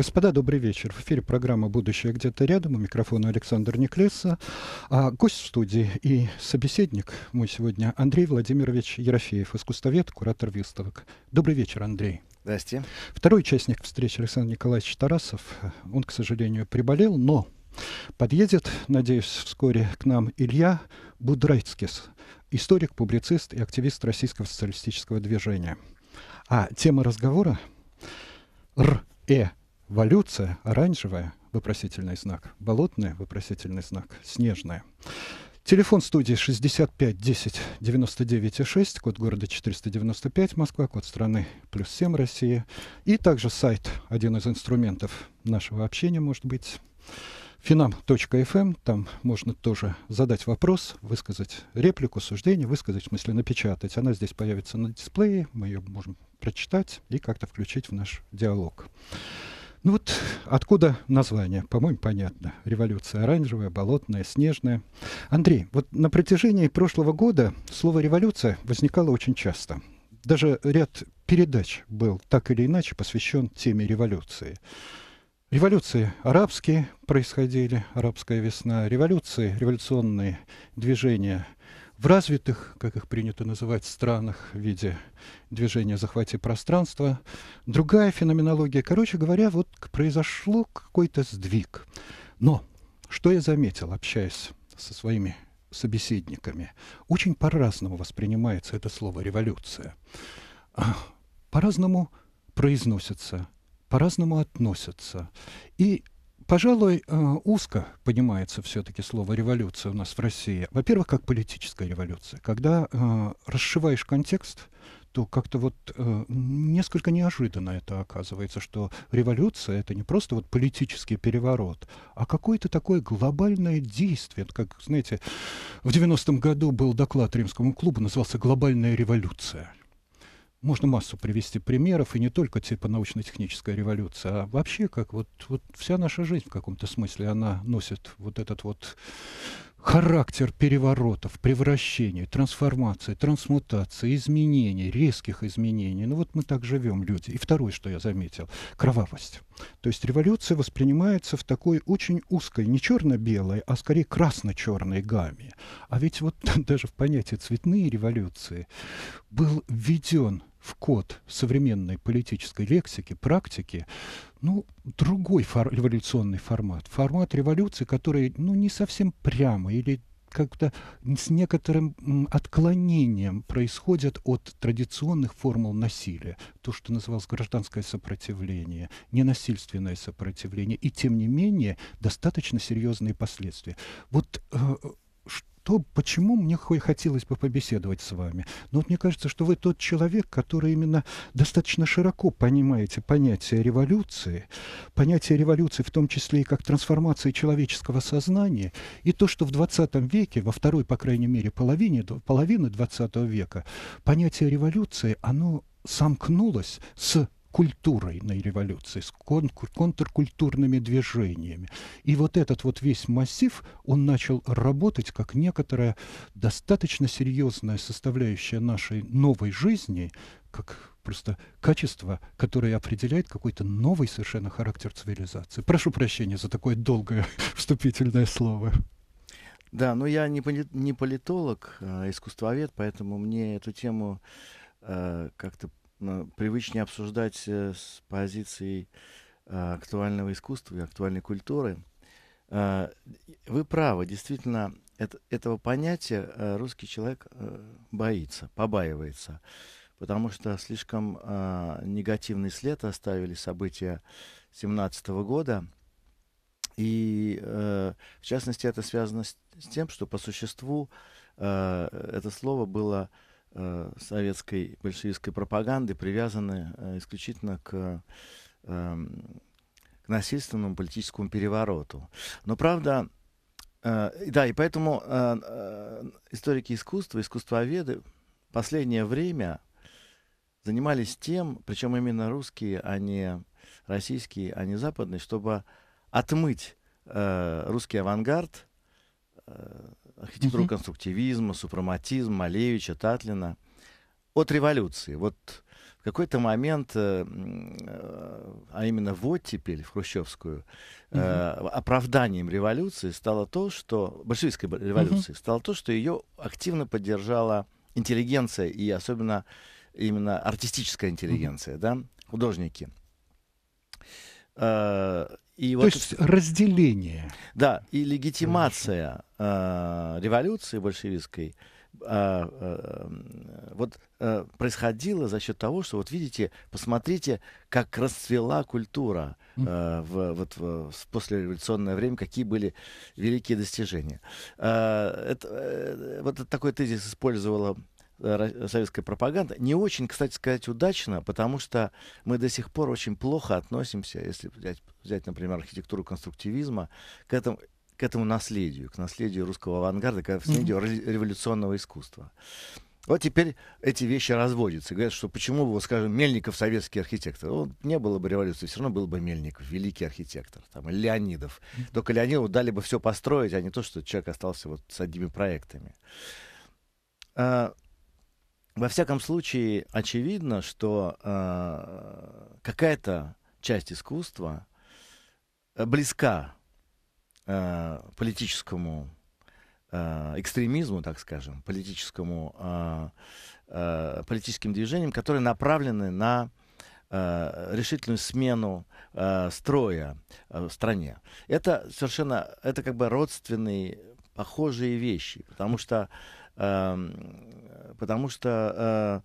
Господа, добрый вечер. В эфире программа «Будущее где-то рядом». У микрофона Александр Неклеса. А гость в студии и собеседник мой сегодня Андрей Владимирович Ерофеев, искусствовед, куратор выставок. Добрый вечер, Андрей. Здрасте. Второй участник встречи Александр Николаевич Тарасов. Он, к сожалению, приболел, но подъедет, надеюсь, вскоре к нам Илья Будрайцкис, историк, публицист и активист российского социалистического движения. А тема разговора — Р. Э. Валюция оранжевая, вопросительный знак. Болотная, вопросительный знак. Снежная. Телефон студии 65 10 99 6, код города 495, Москва, код страны плюс 7, Россия. И также сайт, один из инструментов нашего общения, может быть, finam.fm, эм. там можно тоже задать вопрос, высказать реплику, суждение, высказать, в смысле напечатать. Она здесь появится на дисплее, мы ее можем прочитать и как-то включить в наш диалог. Ну вот откуда название? По-моему, понятно. Революция оранжевая, болотная, снежная. Андрей, вот на протяжении прошлого года слово «революция» возникало очень часто. Даже ряд передач был так или иначе посвящен теме революции. Революции арабские происходили, арабская весна, революции, революционные движения – в развитых, как их принято называть, странах в виде движения захвате пространства, другая феноменология. Короче говоря, вот произошло какой-то сдвиг. Но что я заметил, общаясь со своими собеседниками, очень по-разному воспринимается это слово «революция». А, по-разному произносится, по-разному относятся. И Пожалуй, э, узко понимается все-таки слово «революция» у нас в России. Во-первых, как политическая революция. Когда э, расшиваешь контекст, то как-то вот э, несколько неожиданно это оказывается, что революция это не просто вот политический переворот, а какое-то такое глобальное действие. как, знаете, в 90-м году был доклад Римскому клубу, назывался «Глобальная революция». Можно массу привести примеров, и не только типа научно-техническая революция, а вообще как вот, вот вся наша жизнь в каком-то смысле, она носит вот этот вот характер переворотов, превращений, трансформации, трансмутации, изменений, резких изменений. Ну вот мы так живем, люди. И второе, что я заметил, кровавость. То есть революция воспринимается в такой очень узкой, не черно-белой, а скорее красно-черной гамме. А ведь вот даже в понятие цветные революции был введен в код современной политической лексики, практики, ну, другой фор революционный формат. Формат революции, который, ну, не совсем прямо или как-то с некоторым отклонением происходят от традиционных формул насилия. То, что называлось гражданское сопротивление, ненасильственное сопротивление. И, тем не менее, достаточно серьезные последствия. Вот э, что, почему мне хотелось бы побеседовать с вами. Но ну, вот мне кажется, что вы тот человек, который именно достаточно широко понимаете понятие революции, понятие революции в том числе и как трансформации человеческого сознания, и то, что в 20 веке, во второй, по крайней мере, половине, половины 20 века, понятие революции, оно сомкнулось с культурной революции, с контркультурными движениями. И вот этот вот весь массив, он начал работать как некоторая достаточно серьезная составляющая нашей новой жизни, как просто качество, которое определяет какой-то новый совершенно характер цивилизации. Прошу прощения за такое долгое вступительное слово. Да, но ну, я не, не политолог, а искусствовед, поэтому мне эту тему э, как-то привычнее обсуждать э, с позицией а, актуального искусства и актуальной культуры. А, вы правы, действительно, это, этого понятия э, русский человек э, боится, побаивается, потому что слишком а, негативный след оставили события 2017 года. И, в частности, это связано с тем, что по существу это слово было Э, советской большевистской пропаганды привязаны э, исключительно к, э, к насильственному политическому перевороту. Но правда, э, да, и поэтому историки искусства, искусствоведы последнее время занимались тем, причем именно русские, а не российские, а не западные, чтобы отмыть русский авангард – Э, архитектуру mm конструктивизма, супраматизм, Малевича, Татлина, от революции. Вот в какой-то момент, э, э, а именно вот теперь, в Хрущевскую, угу. оправданием революции стало то, что, большевистской революции, угу. стало то, что ее активно поддержала интеллигенция, и особенно именно артистическая интеллигенция, угу. да, художники. И То вот... есть разделение. Да, и легитимация э, революции большевистской э, э, вот э, происходило за счет того, что вот видите, посмотрите, как расцвела культура э, в, вот в, в послереволюционное время, какие были великие достижения. Э, это, э, вот такой тезис использовала Э, советская пропаганда. Не очень, кстати сказать, удачно, потому что мы до сих пор очень плохо относимся, если взять, взять например, архитектуру конструктивизма, к этому к этому наследию, к наследию русского авангарда, к наследию mm-hmm. революционного искусства. Вот теперь эти вещи разводятся. Говорят, что почему бы, скажем, Мельников советский архитектор? Он не было бы революции, все равно был бы Мельников, великий архитектор, там, Леонидов. Только Леонидову дали бы все построить, а не то, что человек остался вот с одними проектами. А, во всяком случае, очевидно, что э, какая-то часть искусства близка э, политическому а, экстремизму, так скажем, политическому, политическим движениям, которые направлены на решительную смену строя в стране. Это совершенно, это как бы родственные, похожие вещи, потому что Эм, потому что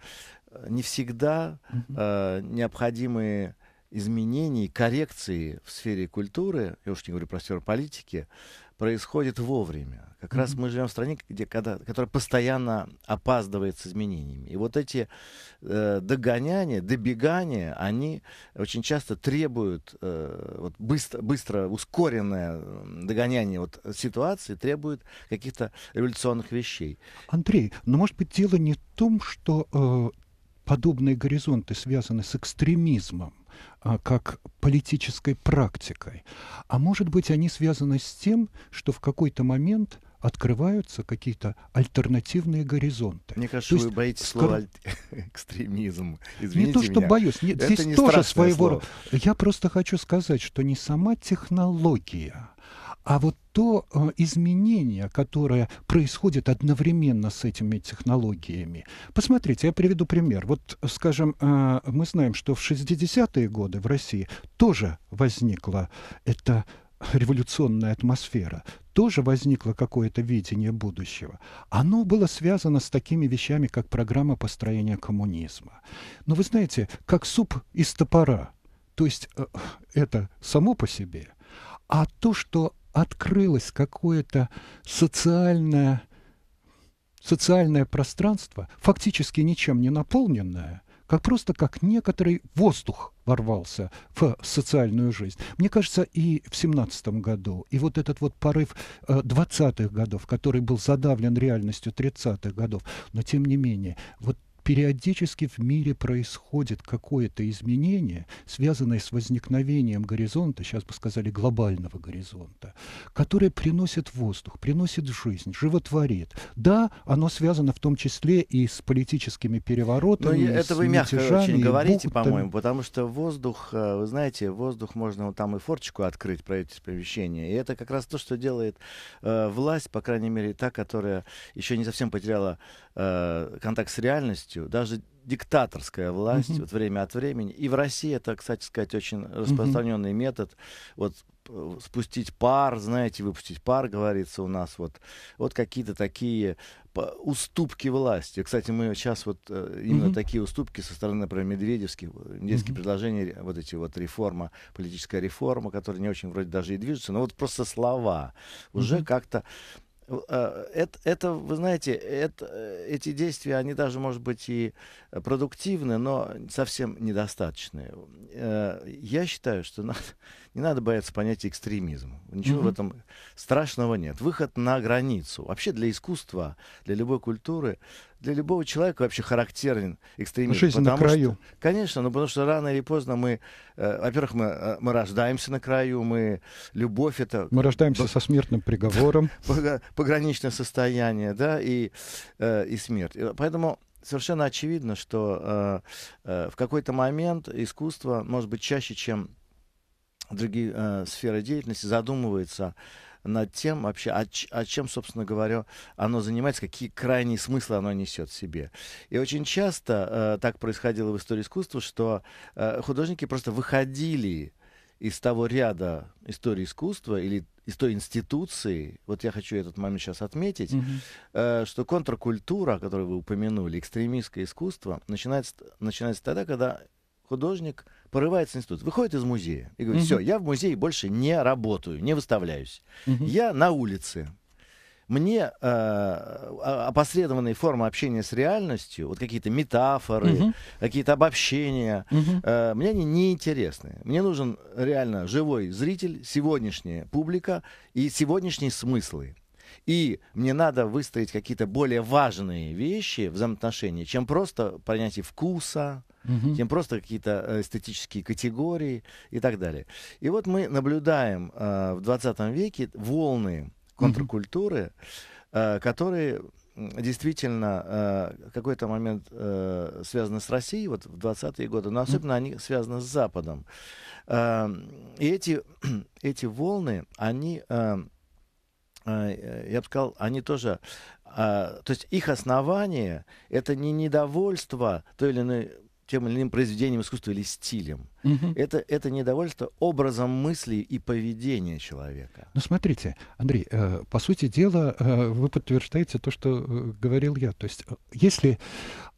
э, не всегда э, необходимые изменений, коррекции в сфере культуры, я уж не говорю про сферу политики, происходит вовремя. Как mm-hmm. раз мы живем в стране, где, когда, которая постоянно опаздывает с изменениями. И вот эти э, догоняния, добегания, они очень часто требуют э, вот быстро, быстро ускоренное догоняние вот, ситуации, требует каких-то революционных вещей. Андрей, но ну, может быть дело не в том, что э, подобные горизонты связаны с экстремизмом, а, как политической практикой. А может быть, они связаны с тем, что в какой-то момент открываются какие-то альтернативные горизонты. Мне кажется, есть, вы боитесь скор... слова экстремизм. Извините не то, что меня. боюсь. Нет, Это здесь не тоже своего слово. Я просто хочу сказать, что не сама технология, а вот то э, изменение, которое происходит одновременно с этими технологиями. Посмотрите, я приведу пример. Вот, скажем, э, мы знаем, что в 60-е годы в России тоже возникла эта революционная атмосфера, тоже возникло какое-то видение будущего. Оно было связано с такими вещами, как программа построения коммунизма. Но вы знаете, как суп из топора. То есть э, это само по себе. А то, что открылось какое-то социальное, социальное пространство, фактически ничем не наполненное, как просто как некоторый воздух ворвался в социальную жизнь. Мне кажется, и в семнадцатом году, и вот этот вот порыв э, двадцатых годов, который был задавлен реальностью тридцатых годов, но тем не менее, вот периодически в мире происходит какое-то изменение, связанное с возникновением горизонта, сейчас бы сказали глобального горизонта, которое приносит воздух, приносит жизнь, животворит. Да, оно связано в том числе и с политическими переворотами. Но ну, это вы мягко очень говорите, по-моему, потому что воздух, э, вы знаете, воздух можно вот там и форточку открыть, правительственное помещение. И это как раз то, что делает э, власть, по крайней мере, та, которая еще не совсем потеряла э, контакт с реальностью, властью, даже диктаторская власть mm-hmm. вот время от времени. И в России это, кстати сказать, очень распространенный mm-hmm. метод. Вот э, спустить пар, знаете, выпустить пар, говорится у нас вот, вот какие-то такие уступки власти. Кстати, мы сейчас вот э, именно mm-hmm. такие уступки со стороны, например, медведевских, медведевские э, mm-hmm. предложения, вот эти вот реформа, политическая реформа, которая не очень вроде даже и движется, но вот просто слова mm-hmm. уже как-то Э, это, это, вы знаете, это, э, эти действия, они даже, может быть, и продуктивны, но совсем недостаточные э, Я считаю, что надо, не надо бояться понятия экстремизм. Ничего mm-hmm. в этом страшного нет. Выход на границу. Вообще для искусства, для любой культуры для любого человека вообще характерен экстремизм. Ну, жизнь потому на краю. Что, конечно, ну, потому что рано или поздно мы, э, во-первых, мы, э, мы рождаемся на краю, мы любовь это... Мы рождаемся б... со смертным приговором. Пограничное состояние, да, и, э, и смерть. И поэтому совершенно очевидно, что э, э, в какой-то момент искусство, может быть, чаще, чем другие э, сферы деятельности, задумывается над тем вообще, о, о чем, собственно говоря, оно занимается, какие крайние смыслы оно несет в себе. И очень часто э, так происходило в истории искусства, что э, художники просто выходили из того ряда истории искусства или из той институции, вот я хочу этот момент сейчас отметить, mm-hmm. э, что контркультура, которую вы упомянули, экстремистское искусство, начинается, начинается тогда, когда художник порывается института, выходит из музея и говорит, все, я в музее больше не работаю, не выставляюсь. Я на улице. Мне э, а, опосредованные формы общения с реальностью, вот какие-то метафоры, какие-то обобщения, угу. э, мне они неинтересны. Мне нужен реально живой зритель, сегодняшняя публика и сегодняшние смыслы. И мне надо выстроить какие-то более важные вещи в взаимоотношении, чем просто понятие вкуса, угу. чем просто какие-то э, эстетические категории и так далее. И вот мы наблюдаем э, в 20 веке волны контркультуры, угу. э, которые действительно э, какой-то момент э, связаны с Россией, вот в 20-е годы, но особенно mm. они связаны с Западом. Э, и эти, эти волны, они, э, э, я бы сказал, они тоже, э, то есть их основание это не недовольство той или иной тем или иным произведением искусства или стилем. Угу. Это, это недовольство образом мысли и поведения человека. Ну, смотрите, Андрей, э, по сути дела, э, вы подтверждаете то, что э, говорил я. То есть, э, если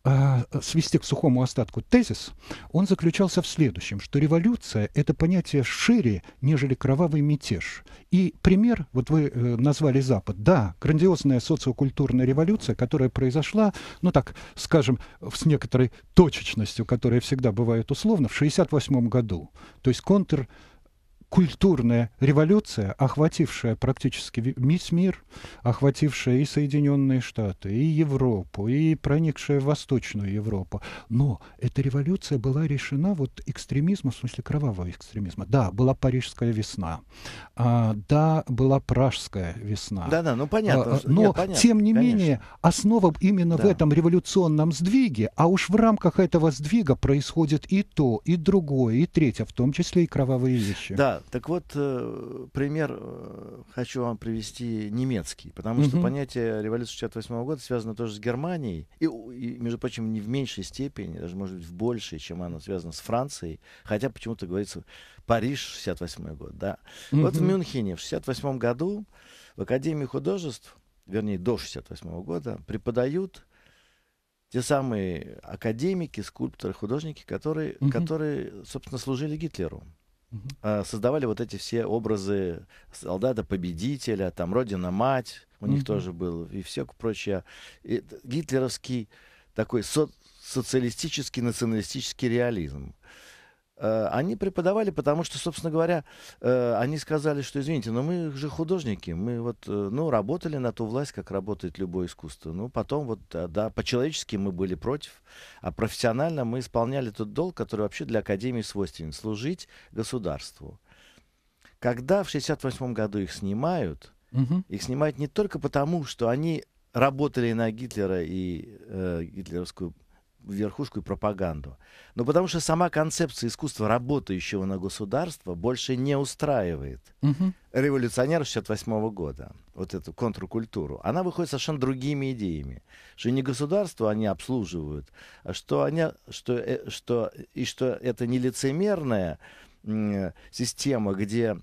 а, свести к сухому остатку тезис, он заключался в следующем, что революция – это понятие шире, нежели кровавый мятеж. И пример, вот вы э, назвали Запад, да, грандиозная социокультурная революция, которая произошла, ну так, скажем, с некоторой точечностью, которая всегда бывает условно, в 1968 году. То есть контр культурная революция, охватившая практически весь мир, охватившая и Соединенные Штаты, и Европу, и проникшая в Восточную Европу. Но эта революция была решена вот экстремизмом, в смысле кровавого экстремизма. Да, была Парижская весна, а, да, была Пражская весна. Да-да, ну понятно. А, но, нет, понятно, тем не конечно. менее, основа именно да. в этом революционном сдвиге, а уж в рамках этого сдвига происходит и то, и другое, и третье, в том числе и кровавые вещи. Да, так вот, э, пример э, хочу вам привести немецкий, потому угу. что понятие революции 68 года связано тоже с Германией, и, и, между прочим, не в меньшей степени, даже, может быть, в большей, чем оно связано с Францией, хотя почему-то говорится Париж 68 год, да. Угу. Вот в Мюнхене в 68 году в Академии художеств, вернее, до 68 года, преподают те самые академики, скульпторы, художники, которые, угу. которые собственно, служили Гитлеру. А, создавали вот эти все образы солдата-победителя, там Родина-мать у них тоже был, и все прочее. И, гитлеровский такой со социалистический националистический реализм. Э, они преподавали, потому что, собственно говоря, э, они сказали, что, извините, но мы же художники, мы вот, э, ну, работали на ту власть, как работает любое искусство. Ну, потом вот, да, по-человечески мы были против, а профессионально мы исполняли тот долг, который вообще для Академии свойственен, служить государству. Когда в 1968 году их снимают, угу. их снимают не только потому, что они работали на Гитлера и э, гитлеровскую верхушку и пропаганду. Но потому что сама концепция искусства работающего на государство больше не устраивает угу. революционеров 68 -го года, вот эту контркультуру. Она выходит совершенно другими идеями, что не государство они обслуживают, а что они, что, э, что, и что это не лицемерная система, где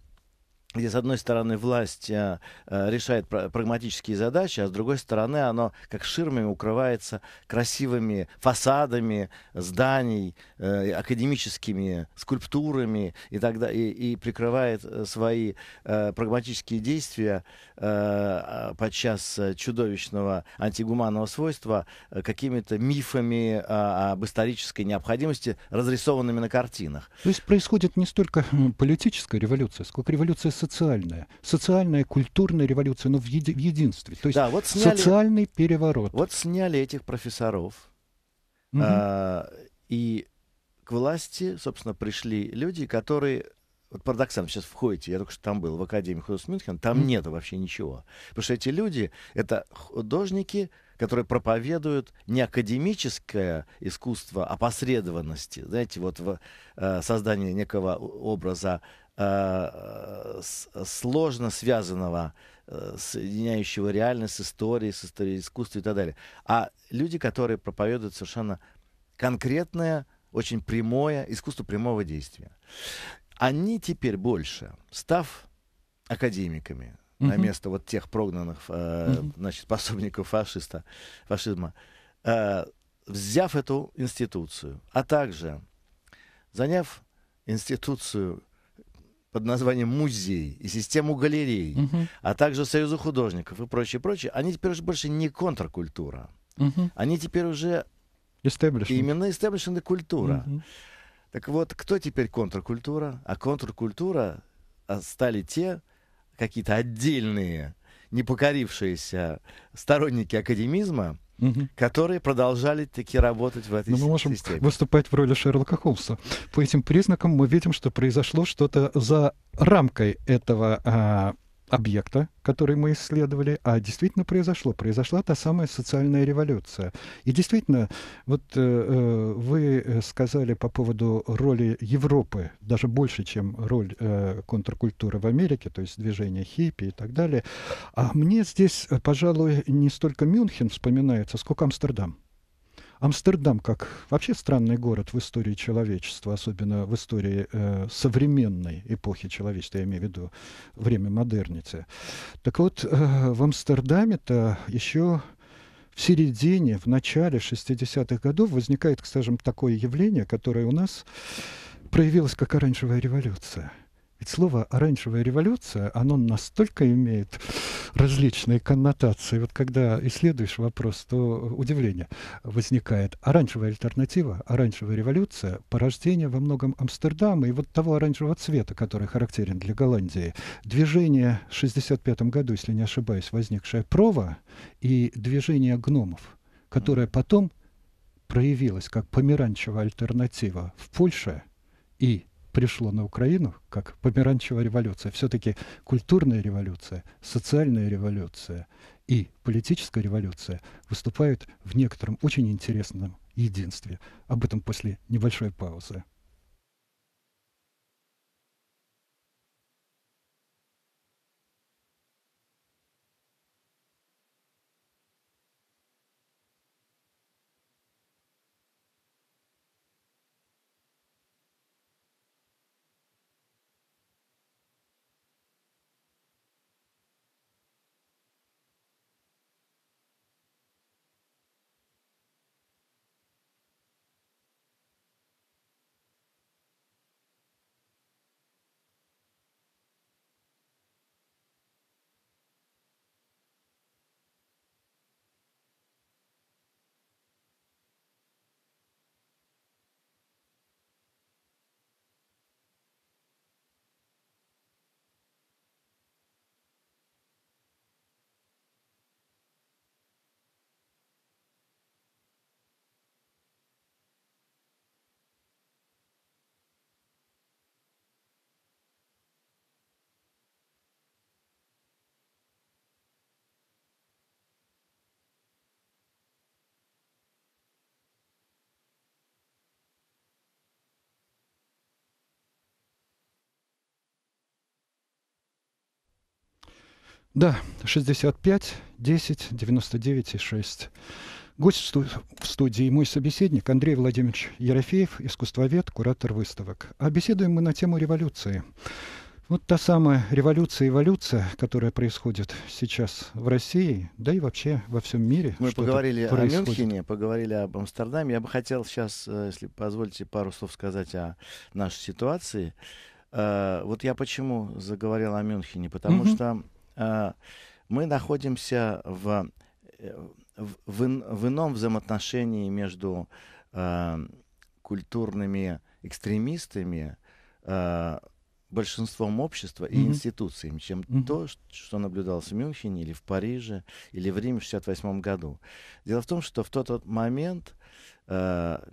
где, с одной стороны, власть э, решает прагматические задачи, а с другой стороны, оно как ширмами укрывается красивыми фасадами зданий, э, академическими скульптурами и, так далее, и, и прикрывает э, свои э, прагматические действия э, а, подчас э, чудовищного антигуманного свойства э, какими-то мифами э, об исторической необходимости, разрисованными на картинах. То есть происходит не столько политическая революция, сколько революция с социальная. Социальная, культурная революция, но ну, в, еди, в единстве. То есть да, вот сняли, социальный переворот. Вот сняли этих профессоров, угу. а, и к власти, собственно, пришли люди, которые вот парадоксально, сейчас входите, я только что там был, в Академии художеств Мюнхена, там mm. нет вообще ничего. Потому что эти люди — это художники, которые проповедуют не академическое искусство опосредованности, а знаете, вот в э, создании некого образа э, сложно связанного, э, соединяющего реальность с историей, с историей искусства и так далее. А люди, которые проповедуют совершенно конкретное, очень прямое, искусство прямого действия. Они теперь больше, став академиками, угу. на место вот тех прогнанных э, угу. значит, пособников фашиста, фашизма, э, взяв эту институцию, а также заняв институцию под названием «Музей» и систему галерей, угу. а также Союзу художников и прочее, прочее, они теперь уже больше не контркультура. Угу. Они теперь уже... Именно истеблишмент культура. Угу. Так вот, кто теперь контркультура? А контркультура а, стали те какие-то отдельные непокорившиеся сторонники академизма, угу. которые продолжали таки работать в этой системе. Мы можем системе. выступать в роли Шерлока Холмса. По этим признакам мы видим, что произошло что-то за рамкой этого а, объекта, который мы исследовали, а действительно произошло. Произошла та самая социальная революция. И действительно, вот э, э вы э, сказали по поводу роли Европы, даже больше, чем роль э, контркультуры в Америке, то есть движение хиппи и так далее. А мне здесь, э, пожалуй, не столько Мюнхен вспоминается, сколько Амстердам. Амстердам как вообще странный город в истории человечества, особенно в истории э, современной эпохи человечества, я имею в виду время модерницы. Так вот, э, в Амстердаме-то еще в середине, в начале 60-х годов возникает, скажем, такое явление, которое у нас проявилось как оранжевая революция – ведь слово «оранжевая революция», оно настолько имеет различные коннотации. Вот когда исследуешь вопрос, то удивление возникает. Оранжевая альтернатива, оранжевая революция, порождение во многом Амстердама и вот того оранжевого цвета, который характерен для Голландии. Движение в 1965 году, если не ошибаюсь, возникшее «Прово» и движение гномов, которое потом проявилось как помиранчевая альтернатива в Польше и пришло на Украину, как померанчевая революция, все-таки культурная революция, социальная революция и политическая революция выступают в некотором очень интересном единстве. Об этом после небольшой паузы. Да, 65, 10, 99 и 6. Гость в студии мой собеседник Андрей Владимирович Ерофеев, искусствовед, куратор выставок. А беседуем мы на тему революции. Вот та самая революция и эволюция, которая происходит сейчас в России, да и вообще во всем мире. Мы поговорили происходит. о Мюнхене, поговорили об Амстердаме. Я бы хотел сейчас, э, если позволите, пару слов сказать о нашей ситуации. Э, вот я почему заговорил о Мюнхене, потому mm-hmm. что Э, мы находимся в, э, в, в ином взаимоотношении между э, культурными экстремистами, большинством общества и mm-hmm. институциями, чем mm-hmm. то, что наблюдалось в Мюнхене или в Париже или в Риме в 1968 году. Дело в том, что в тот, тот момент э,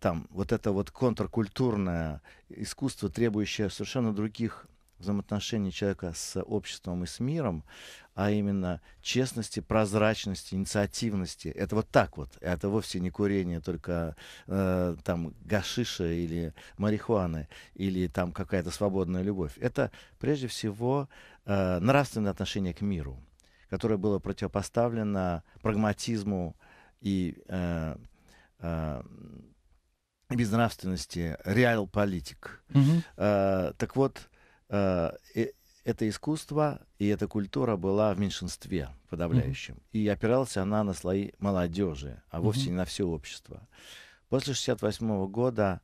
там вот это вот контркультурное искусство, требующее совершенно других взаимоотношений человека с обществом и с миром, а именно честности, прозрачности, инициативности. Это вот так вот. Это вовсе не курение только э, там гашиша или марихуаны или там какая-то свободная любовь. Это прежде всего э, нравственное отношение к миру, которое было противопоставлено прагматизму и э, э, безнравственности реал-политик. Mm-hmm. Э, так вот, Э, э, это искусство и эта культура была в меньшинстве подавляющем. Mm-hmm. И опиралась она на слои молодежи, а вовсе mm-hmm. не на все общество. После 1968 года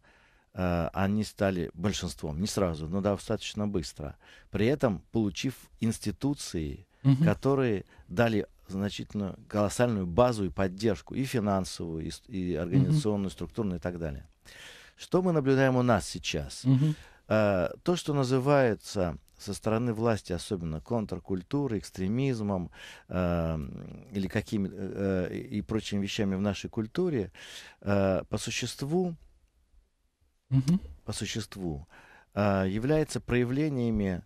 э, они стали большинством, не сразу, но достаточно быстро, при этом получив институции, mm-hmm. которые дали значительную колоссальную базу и поддержку, и финансовую, и, и организационную, mm-hmm. структурную и так далее. Что мы наблюдаем у нас сейчас? Mm-hmm. Э, то, что называется со стороны власти, особенно контркультурой, экстремизмом э, или какими э, э и прочими вещами в нашей культуре, э, по существу, угу. по существу э, является проявлениями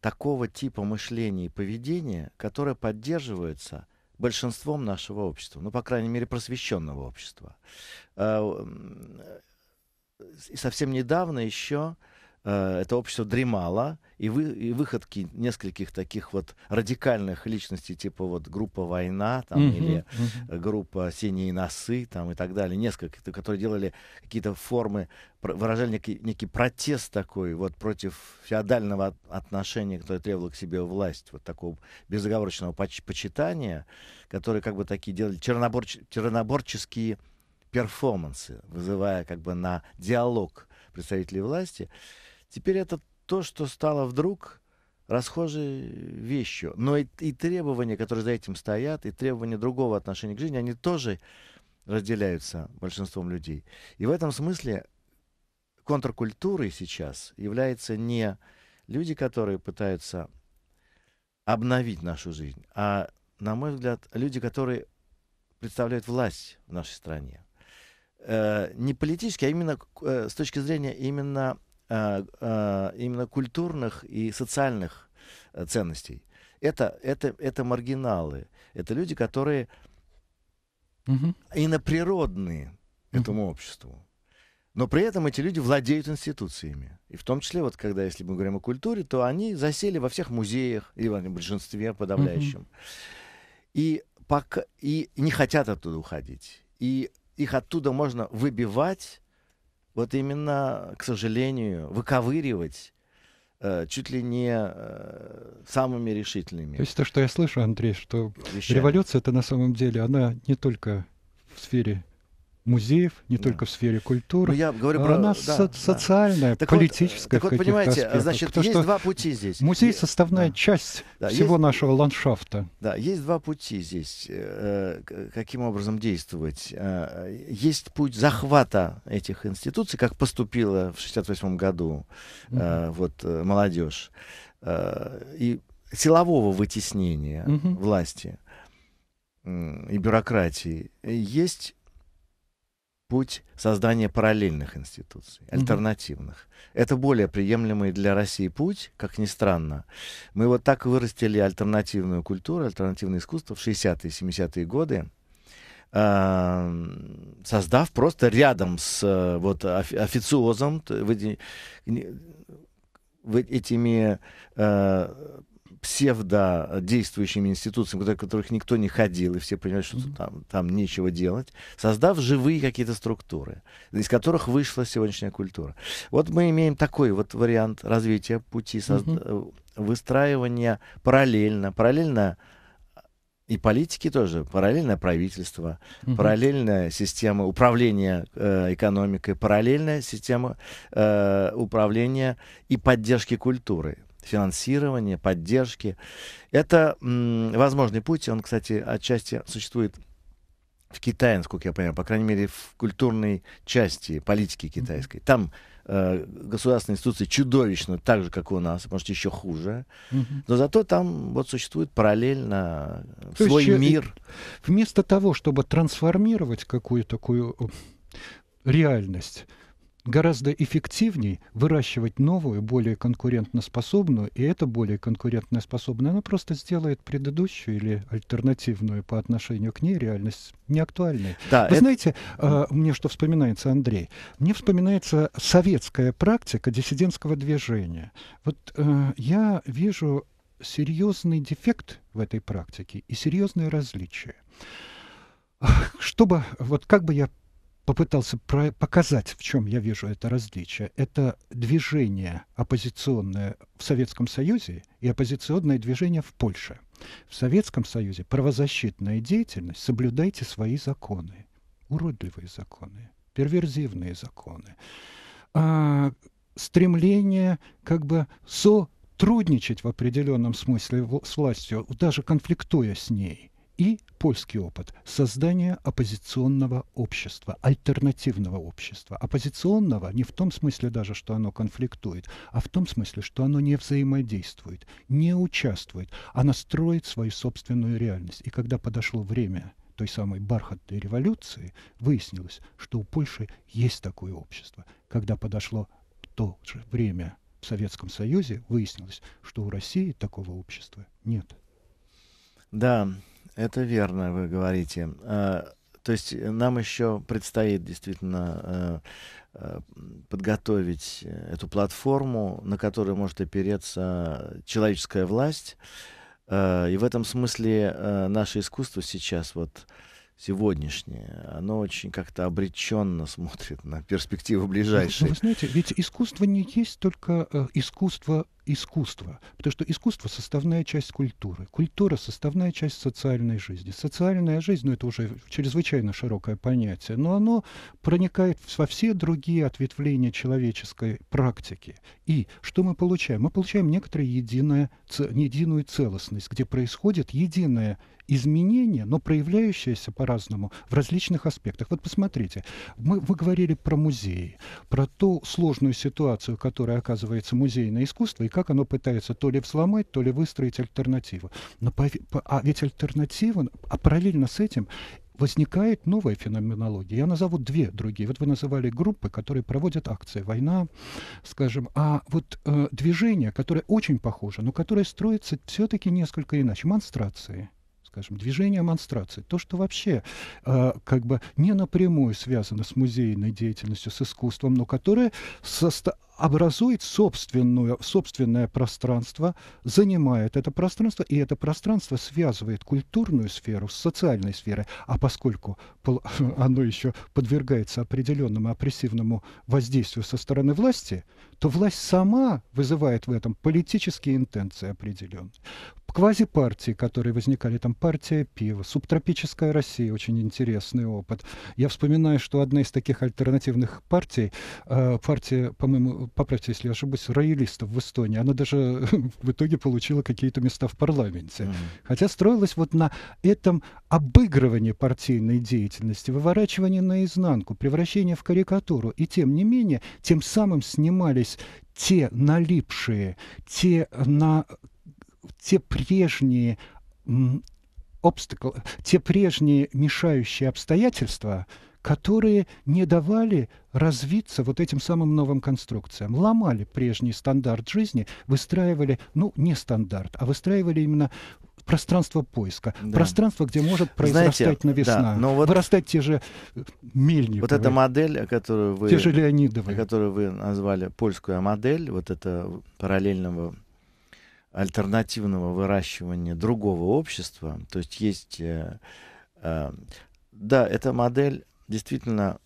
такого типа мышления и поведения, которое поддерживается большинством нашего общества, ну, по крайней мере, просвещенного общества. Э, э, совсем недавно еще Э, это общество дремало, и, вы, и выходки нескольких таких вот радикальных личностей, типа вот группа «Война» там, mm-hmm. или э, группа «Синие носы» там, и так далее, несколько, которые делали какие-то формы, выражали некий, некий протест такой вот против феодального отношения, которое требовало к себе власть, вот такого безоговорочного поч- почитания, которые как бы такие делали черноборч- черноборческие перформансы, вызывая как бы на диалог представителей власти. Теперь это то, что стало вдруг расхожей вещью. Но и, и требования, которые за этим стоят, и требования другого отношения к жизни, они тоже разделяются большинством людей. И в этом смысле контркультурой сейчас являются не люди, которые пытаются обновить нашу жизнь, а, на мой взгляд, люди, которые представляют власть в нашей стране. Э, не политически, а именно э, с точки зрения именно Э, э, именно культурных и социальных э, ценностей. Это, это, это маргиналы, это люди, которые угу. иноприродные этому обществу. Но при этом эти люди владеют институциями. И в том числе, вот когда, если мы говорим о культуре, то они засели во всех музеях, или в большинстве подавляющем. И, пока, и не хотят оттуда уходить. И их оттуда можно выбивать вот именно, к сожалению, выковыривать э, чуть ли не э, самыми решительными. То есть то, что я слышу, Андрей, что вещами. революция это на самом деле, она не только в сфере музеев, не да. только в сфере культуры. Но ну, я говорю а, про... Она да, со- да. социальная, так политическая. Вот, так вот, понимаете, аспектах, значит, есть что два пути здесь. Музей — составная да. часть да, всего есть... нашего ландшафта. Да, есть два пути здесь, э, каким образом действовать. Э, есть путь захвата этих институций, как поступила в 68 году mm-hmm. вот, молодежь, и силового вытеснения mm власти и бюрократии. Есть путь создания параллельных институций, альтернативных. Mm-hmm. Это более приемлемый для России путь, как ни странно. Мы вот так вырастили альтернативную культуру, альтернативное искусство в 60-е, 70-е годы, э создав просто рядом с э вот, офи официозом, вы, вы, этими э псевдо действующими институциями, в которых никто не ходил, и все понимали, что mm-hmm. там, там нечего делать, создав живые какие-то структуры, из которых вышла сегодняшняя культура. Вот мы имеем такой вот вариант развития пути созд... mm-hmm. выстраивания параллельно, параллельно э, и политики тоже, параллельное правительство, Mm -hmm. параллельная система управления э, экономикой, параллельная система э, управления и поддержки культуры финансирования, поддержки. Это м, возможный путь. Он, кстати, отчасти существует в Китае, насколько я понимаю, по крайней мере, в культурной части политики китайской. Там э, государственные институции чудовищно, так же, как у нас, может, еще хуже. Угу. Но зато там вот существует параллельно э, То свой есть, э, э, мир. Вместо того, чтобы трансформировать какую-то такую реальность, гораздо эффективнее выращивать новую, более конкурентоспособную, и эта более конкурентоспособная, она просто сделает предыдущую или альтернативную по отношению к ней реальность неактуальной. Да, Вы это... знаете, э, мне что вспоминается, Андрей? Мне вспоминается советская практика диссидентского движения. Вот э, я вижу серьезный дефект в этой практике и серьезное различие чтобы, вот как бы я попытался показать, в чем я вижу это различие. Это движение оппозиционное в Советском Союзе и оппозиционное движение в Польше. В Советском Союзе правозащитная деятельность «соблюдайте свои законы». Уродливые законы, перверзивные законы. А, стремление как бы со трудничать в определенном смысле с властью, даже конфликтуя с ней и польский опыт создания оппозиционного общества, альтернативного общества. Оппозиционного не в том смысле даже, что оно конфликтует, а в том смысле, что оно не взаимодействует, не участвует, оно а строит свою собственную реальность. И когда подошло время той самой бархатной революции, выяснилось, что у Польши есть такое общество. Когда подошло то же время в Советском Союзе, выяснилось, что у России такого общества нет. Да, это верно, вы говорите. А, то есть э, нам еще предстоит действительно э, э, подготовить эту платформу, на которую может опереться человеческая власть. И в этом смысле наше искусство сейчас вот сегодняшнее, оно очень как-то обреченно смотрит на перспективы ближайшие. Вы, ну, вы знаете, ведь искусство не есть только искусство искусство. Потому что искусство — составная часть культуры. Культура — составная часть социальной жизни. Социальная жизнь, ну это уже чрезвычайно широкое понятие, но оно проникает во все другие ответвления человеческой практики. И что мы получаем? Мы получаем некоторую единое, единую целостность, где происходит единое изменение, но проявляющееся по-разному в различных аспектах. Вот посмотрите, мы, вы говорили про музеи, про ту сложную ситуацию, которая оказывается музейное искусство, и как оно пытается то ли взломать, то ли выстроить альтернативу. Но по, по, а ведь альтернатива, а параллельно с этим возникает новая феноменология. Я назову две другие. Вот вы называли группы, которые проводят акции, война, скажем, а вот э, движение, которое очень похоже, но которое строится все-таки несколько иначе, монстрации скажем, движение монстрации, то, что вообще э, как бы не напрямую связано с музейной деятельностью, с искусством, но которое состо образует собственную, собственное пространство, занимает это пространство, и это пространство связывает культурную сферу с социальной сферой. А поскольку оно еще подвергается определенному опрессивному воздействию со стороны власти, то власть сама вызывает в этом политические интенции определенные. Квазипартии, которые возникали, там партия пива, субтропическая Россия, очень интересный опыт. Я вспоминаю, что одна из таких альтернативных партий, э, партия, по-моему, поправьте, если я ошибусь, роялистов в Эстонии. Она даже в итоге получила какие-то места в парламенте. Mm-hmm. Хотя строилась вот на этом обыгрывании партийной деятельности, выворачивании наизнанку, превращении в карикатуру. И тем не менее, тем самым снимались те налипшие, те, э, на, те прежние обстакл, те прежние мешающие обстоятельства, которые не давали развиться вот этим самым новым конструкциям, ломали прежний стандарт жизни, выстраивали, ну, не стандарт, а выстраивали именно пространство поиска, да. пространство, где может произрастать Знаете, навесна, да, но вот вырастать те же мельниковые. Вот эта модель, которую вы, те же Леонидовые. которую вы назвали польскую модель, вот это параллельного альтернативного выращивания другого общества, то есть есть, э, э, да, эта модель действительно,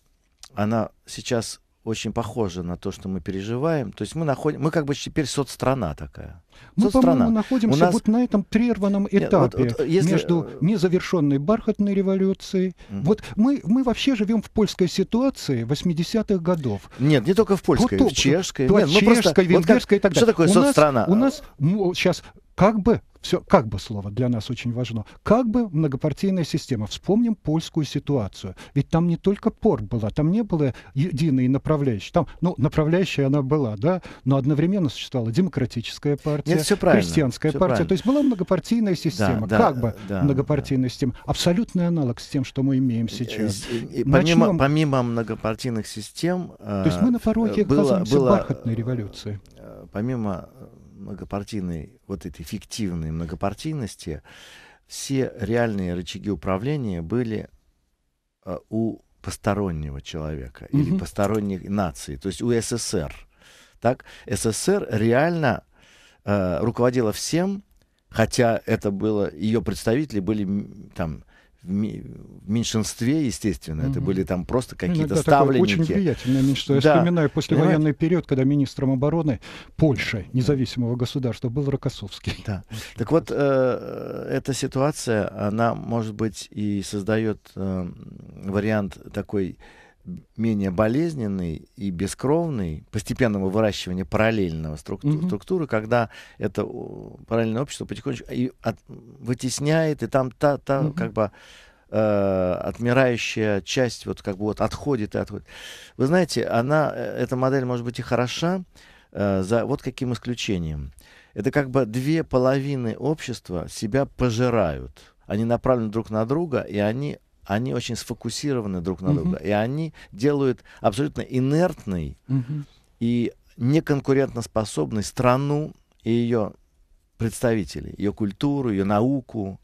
она сейчас очень похожа на то, что мы переживаем. То есть мы находим, мы как бы теперь соцстрана такая. Мы, по-моему, находимся нас... вот на этом прерванном этапе Нет, вот, вот, если... между э, незавершенной бархатной революцией. Mm-hmm. Вот мы, мы вообще живем в польской ситуации 80-х годов. Нет, не только в польской, вот, в чешской. Да, Нет, чешской, просто... венгерской вот как... и так далее. Что такое у Нас, у нас ну, сейчас как бы, все, как бы слово для нас очень важно, как бы многопартийная система. Вспомним польскую ситуацию. Ведь там не только пор была, там не было единой направляющей. Там, ну, направляющая она была, да, но одновременно существовала демократическая партия, Нет, все крестьянская все партия. Правильно. То есть была многопартийная система, да, как да, бы да, многопартийная да. система. Абсолютный аналог с тем, что мы имеем э, сейчас. И, и, помимо, Начнем... помимо многопартийных систем... То есть мы на э, пороге, было, было, бархатной революции. Э, помимо многопартийной, вот этой фиктивной многопартийности, все реальные рычаги управления были э, у постороннего человека угу. или посторонней нации, то есть у СССР. Так, СССР реально э, руководила всем, хотя это было ее представители были там в меньшинстве, естественно, mm это были там просто какие-то ставленники. Очень влиятельное меньшинство. Я да. вспоминаю послевоенный Понимаете? период, когда министром обороны Польши, независимого государства, был Рокоссовский. Да. Так вот, э, э, эта ситуация, она, может быть, и создает э, вариант такой менее болезненный и бескровный постепенного выращивания параллельного структур, mm-hmm. структуры, когда это параллельное общество потихонечку и от, вытесняет, и там та, та mm-hmm. как бы э, отмирающая часть вот как бы вот отходит и отходит. Вы знаете, она, э, эта модель может быть и хороша, э, за вот каким исключением. Это как бы две половины общества себя пожирают. Они направлены друг на друга, и они они очень сфокусированы друг на друга, uh-huh. и они делают абсолютно инертной uh-huh. и неконкурентоспособной страну и ее представителей, ее культуру, ее науку,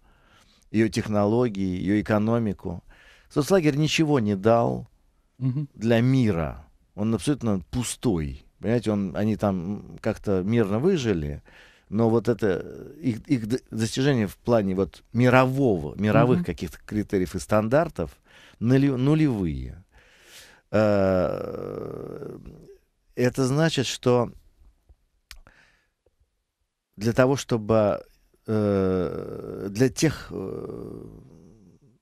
ее технологии, ее экономику. Соцлагерь ничего не дал uh-huh. для мира. Он абсолютно пустой. Понимаете, он, они там как-то мирно выжили, но вот это э, их, их достижение в плане вот мирового, мировых mm-hmm. каких-то критериев и стандартов нулевые. Э, это значит, что для того, чтобы э, для тех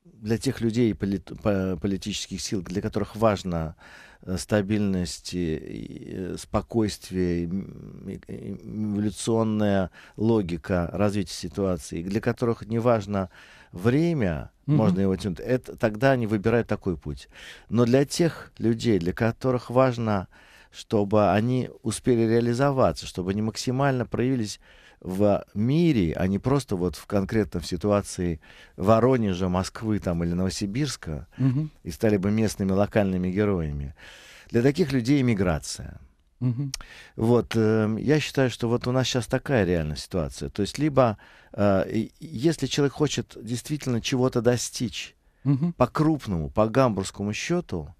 для тех людей полит, политических сил, для которых важно Э, стабильности, э, спокойствие, эволюционная логика развития ситуации, для которых не важно время, mm-hmm. можно его тянуть, это, тогда они выбирают такой путь. Но для тех людей, для которых важно, чтобы они успели реализоваться, чтобы они максимально проявились в мире, а не просто вот в конкретно в ситуации Воронежа, Москвы там, или Новосибирска, угу. и стали бы местными локальными героями. Для таких людей иммиграция. Угу. Вот, э, я считаю, что вот у нас сейчас такая реальная ситуация. То есть либо, э, если человек хочет действительно чего-то достичь угу. по крупному, по гамбургскому счету,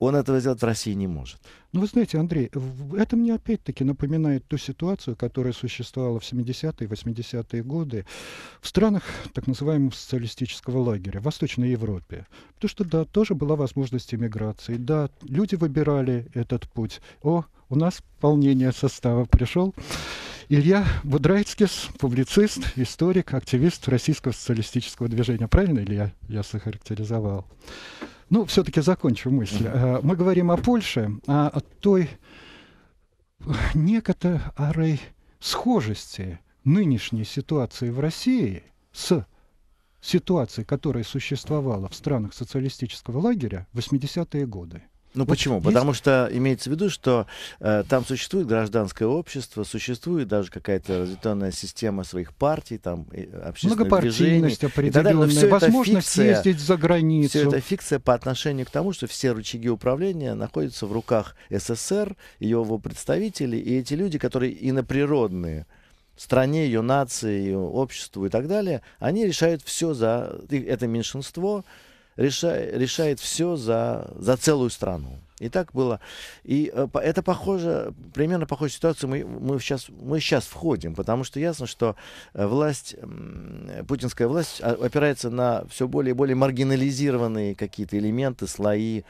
он этого сделать в России не может. Ну, вы знаете, Андрей, это мне опять-таки напоминает ту ситуацию, которая существовала в 70-е, 80-е годы в странах так называемого социалистического лагеря, в Восточной Европе. Потому что, да, тоже была возможность эмиграции, да, люди выбирали этот путь. О, у нас пополнение состава пришел. Илья Будрайцкис, публицист, историк, активист российского социалистического движения. Правильно, Илья, я сохарактеризовал? Ну, все-таки закончу мысль. Э, мы говорим о Польше, а о той некоторой схожести нынешней ситуации в России с ситуацией, которая существовала в странах социалистического лагеря в 80-е годы. Ну вот почему? Есть... Потому что имеется в виду, что э, там существует гражданское общество, существует даже какая-то разветвленная система своих партий, там общественных движений. все возможность это фикция, ездить за границу. Все это фикция по отношению к тому, что все рычаги управления находятся в руках СССР, его представителей, и эти люди, которые иноприродные, стране, ее нации, ее обществу и так далее, они решают все за это меньшинство, решает, решает все за, за целую страну. И так было. И э, это похоже, примерно похожая ситуация мы, мы, сейчас, мы сейчас входим, потому что ясно, что э, власть, путинская власть а, опирается на все более и более маргинализированные какие-то элементы, слои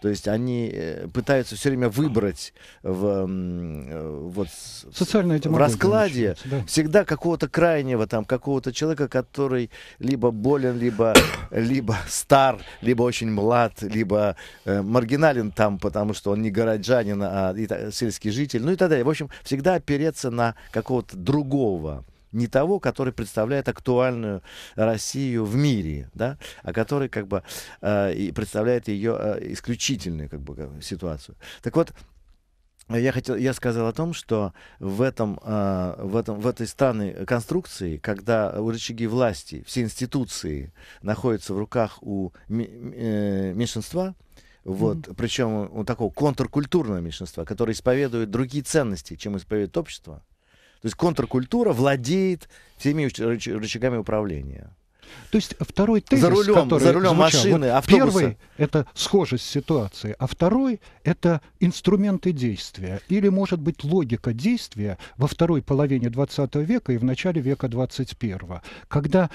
то есть они э, пытаются все время выбрать в, э, вот, в раскладе да. всегда какого-то крайнего, там, какого-то человека, который либо болен, либо, либо стар, либо очень млад, либо э, маргинален там, потому что он не горожанин, а и, сельский житель, ну и так далее. В общем, всегда опереться на какого-то другого не того, который представляет актуальную Россию в мире, да, а который как бы э, представляет ее э, исключительную как бы э, ситуацию. Так вот, я хотел, я сказал о том, что в этом, э, в этом, в этой странной конструкции, когда рычаги власти, все институции находятся в руках у э, меньшинства, вот, mm-hmm. причем у такого контркультурного меньшинства, которое исповедует другие ценности, чем исповедует общество, то есть контркультура владеет всеми рычагами управления. То есть второй тезис, за рулем, который за рулем звучал, машины, вот автобуса. Первый — это схожесть ситуации, а второй — это инструменты действия. Или, может быть, логика действия во второй половине 20 века и в начале века 21. Когда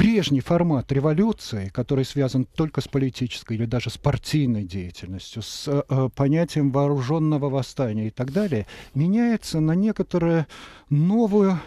прежний формат революции, который связан только с политической или даже с партийной деятельностью, с э, э, понятием вооруженного восстания и так далее, меняется на некоторую новую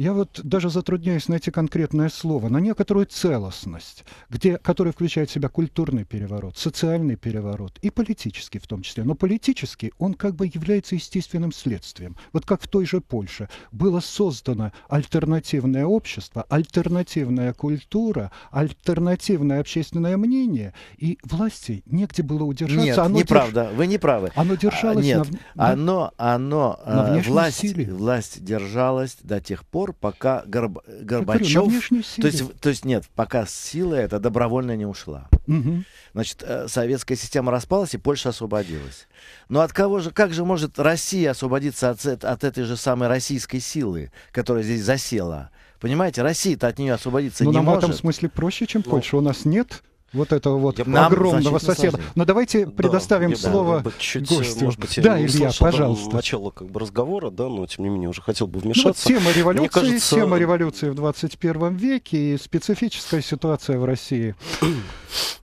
я вот даже затрудняюсь найти конкретное слово, на некоторую целостность, где, которая включает в себя культурный переворот, социальный переворот и политический в том числе. Но политический, он как бы является естественным следствием. Вот как в той же Польше было создано альтернативное общество, альтернативная культура, альтернативное общественное мнение, и власти негде было удержаться. Нет, оно неправда, держ... вы не правы. Оно а, держалось а, нет, на, на... Оно, оно, на э, власть, силе. власть держалась до тех пор, пор, пока Горб... Горбачев... Э, говорю, то, есть, то есть нет, пока сила эта добровольно не ушла. Угу. Значит, э, советская система распалась, и Польша освободилась. Но от кого же, как же может Россия освободиться от, от этой же самой российской силы, которая здесь засела? Понимаете, Россия-то от нее освободиться Но ну, не нам может. нам в этом смысле проще, чем Но... Ну, Польша. У нас нет вот этого вот Нам, огромного соседа. Сложнее. Но давайте предоставим да, слово да, чуть, гостю. Может быть, да, Илья, пожалуйста. Начало как бы разговора, да, но тем не менее уже хотел бы вмешаться. Ну, вот тема революции, Мне кажется... тема революции в 21 веке и специфическая ситуация в России.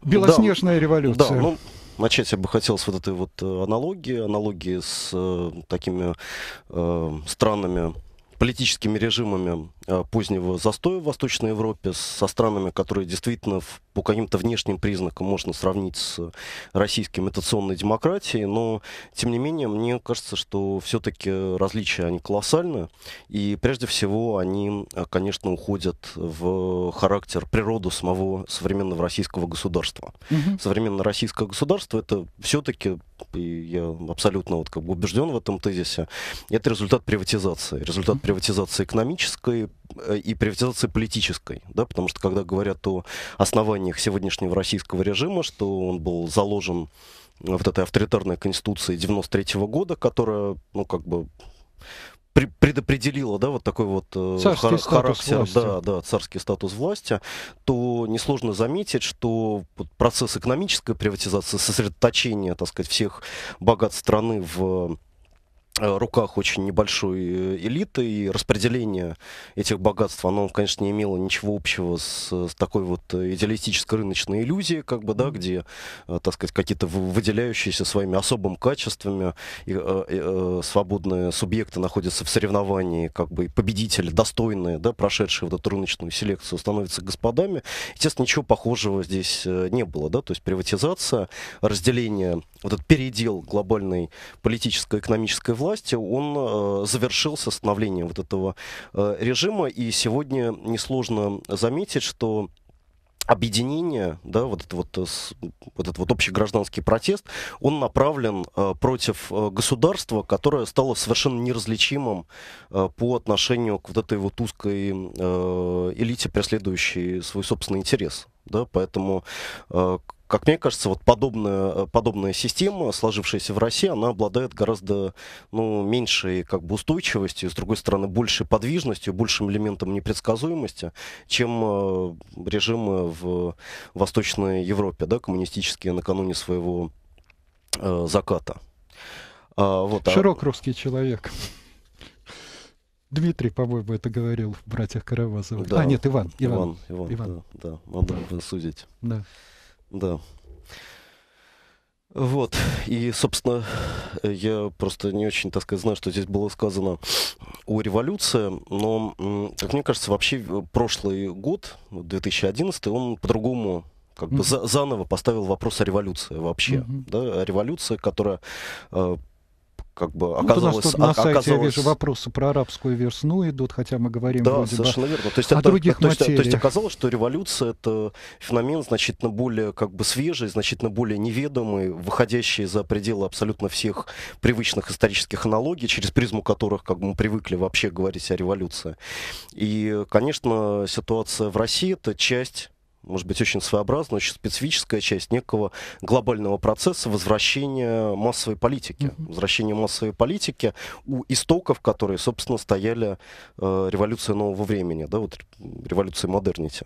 Белоснежная да, революция. Да, ну, начать я бы хотел с вот этой вот э, аналогии, аналогии с э, такими э, странными политическими режимами Э, позднего застоя в Восточной Европе, со странами, которые действительно по каким-то внешним признакам можно сравнить с российской имитационной демократией, но, тем не менее, мне кажется, что все-таки различия, они колоссальны, и прежде всего они, э, конечно, уходят в характер, природу самого современного российского государства. Угу. Современное российское государство — это все-таки, я абсолютно вот как бы убежден в этом тезисе, это результат приватизации. Результат приватизации экономической, Э, и приватизации политической, да, потому что когда говорят о основаниях сегодняшнего российского режима, что он был заложен вот этой авторитарной конституции 93 -го года, которая, ну, как бы предопределила, да, вот такой вот э, хар- характер, да, да, царский статус власти, то несложно заметить, что процесс экономической приватизации, сосредоточения, так сказать, всех богатств страны в Э, руках очень небольшой э, элиты, и распределение этих богатств, оно, конечно, не имело ничего общего с, с такой вот э, идеалистической рыночной иллюзией, как бы, да, где, так сказать, какие-то выделяющиеся своими особым качествами и, и, и, свободные субъекты находятся в соревновании, как бы, и победители достойные, да, прошедшие вот эту рыночную селекцию, становятся господами. Естественно, ничего похожего здесь не было, да, то есть приватизация, разделение, вот этот передел глобальной политической экономической власти, власти, он э, завершил становлением вот этого э, режима. И сегодня несложно заметить, что объединение, да, вот этот вот, э, вот этот вот общий гражданский протест, он направлен э, против государства, которое стало совершенно неразличимым э, по отношению к вот этой вот узкой э, элите, преследующей свой собственный интерес. Да, поэтому э, как мне кажется, вот подобная, э, подобная система, сложившаяся в России, она обладает гораздо ну, меньшей как бы, устойчивостью, с другой стороны, большей подвижностью, большим элементом непредсказуемости, чем э, режимы в Восточной Европе, да, коммунистические накануне своего э, заката. А, вот, а Широк а... русский человек. Дмитрий, по-моему, это говорил в «Братьях Каравазовых». Да. А, нет, Иван. Иван, Иван, Иван, Иван. Да, да, надо да. судить. Да. Да. Вот. И, собственно, я просто не очень, так сказать, знаю, что здесь было сказано о революции, но, как мне кажется, вообще э, прошлый год, 2011, он по-другому как mm-hmm. бы заново поставил вопрос о революции вообще, mm-hmm. да, о революции, которая э, как бы оказалось... Ну, у нас, оказалось... на сайте, я вижу, вопросы про арабскую весну идут, хотя мы говорим да, вроде совершенно бы верно. То есть, о это, других то, э, То есть, то есть оказалось, что революция — это феномен значительно более как бы свежий, значительно более неведомый, выходящий за пределы абсолютно всех привычных исторических аналогий, через призму которых как бы мы привыкли вообще говорить о революции. И, конечно, ситуация в России — это часть может быть, очень своеобразная, очень специфическая часть некого глобального процесса возвращения массовой политики. Mm-hmm. Возвращения массовой политики у истоков, которые, собственно, стояли э, революция нового времени, да, вот революция модернити.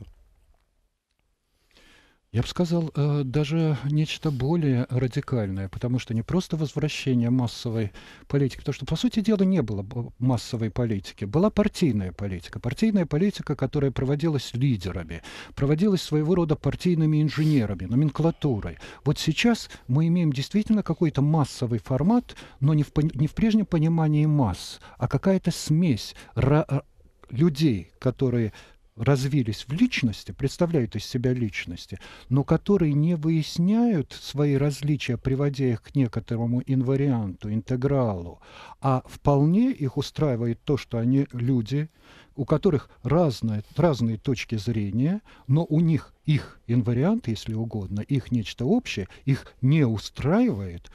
Я бы сказал, э, даже нечто более радикальное, потому что не просто возвращение массовой политики, потому что, по сути дела, не было массовой политики, была партийная политика. Партийная политика, которая проводилась лидерами, проводилась своего рода партийными инженерами, номенклатурой. Вот сейчас мы имеем действительно какой-то массовый формат, но не в, не в прежнем понимании масс, а какая-то смесь людей, которые развились в личности, представляют из себя личности, но которые не выясняют свои различия, приводя их к некоторому инварианту, интегралу, а вполне их устраивает то, что они люди, у которых разные, разные точки зрения, но у них их инвариант, если угодно, их нечто общее, их не устраивает